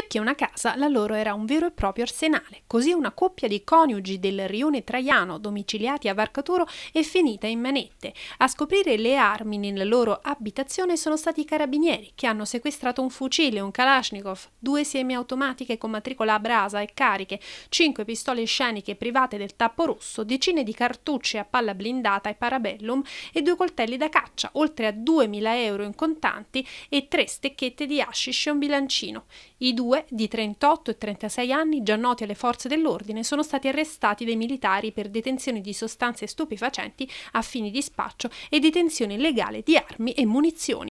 Più che una casa, la loro era un vero e proprio arsenale. Così una coppia di coniugi del rione Traiano, domiciliati a Varcaturo, è finita in manette. A scoprire le armi nella loro abitazione sono stati i carabinieri, che hanno sequestrato un fucile, un Kalashnikov, due semiautomatiche con matricola a brasa e cariche, cinque pistole sceniche private del tappo rosso, decine di cartucce a palla blindata e parabellum e due coltelli da caccia, oltre a 2.000 euro in contanti e tre stecchette di hashish e un bilancino. I due Due, di 38 e 36 anni, già noti alle forze dell'ordine, sono stati arrestati dai militari per detenzione di sostanze stupefacenti a fini di spaccio e detenzione illegale di armi e munizioni.